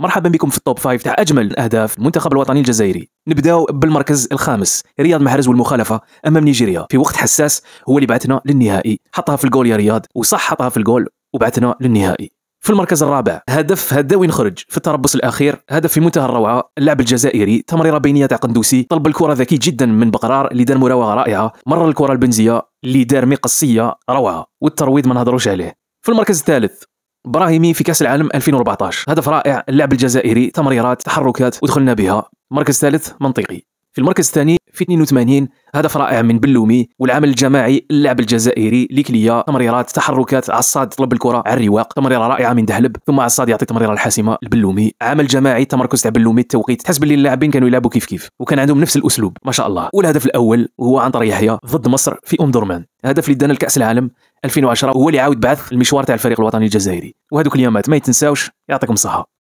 مرحبا بكم في التوب 5 تاع اجمل اهداف المنتخب الوطني الجزائري نبداو بالمركز الخامس رياض محرز والمخالفه امام نيجيريا في وقت حساس هو اللي بعثنا للنهائي حطها في الجول يا رياض وصح حطها في الجول وبعثنا للنهائي في المركز الرابع هدف هداوي نخرج في التربص الاخير هدف في منتهى الروعه اللعب الجزائري تمريره بينيه تاع قندوسي طلب الكره ذكي جدا من بقرار اللي دار مراوغه رائعه مرر الكره البنزيه اللي دار مقصيه روعه والترويض ما نهضروش عليه في المركز الثالث براهيمي في كاس العالم 2014 هدف رائع اللعب الجزائري تمريرات تحركات ودخلنا بها مركز ثالث منطقي في المركز الثاني في 82 هدف رائع من بلومي والعمل الجماعي اللعب الجزائري ليكليا تمريرات تحركات عصاد طلب الكره على الرواق تمريره رائعه من دهلب ثم عصاد يعطي التمريره الحاسمه لبلومي عمل جماعي تمركز تاع بلومي التوقيت تحس باللي اللاعبين كانوا يلعبوا كيف كيف وكان عندهم نفس الاسلوب ما شاء الله والهدف الاول هو عن طريق يحيى ضد مصر في ام درمان هدف اللي الكأس لكاس العالم 2010 هو اللي عاود بعث المشوار تاع الفريق الوطني الجزائري وهذوك اليومات ما يتنساوش يعطيكم الصحه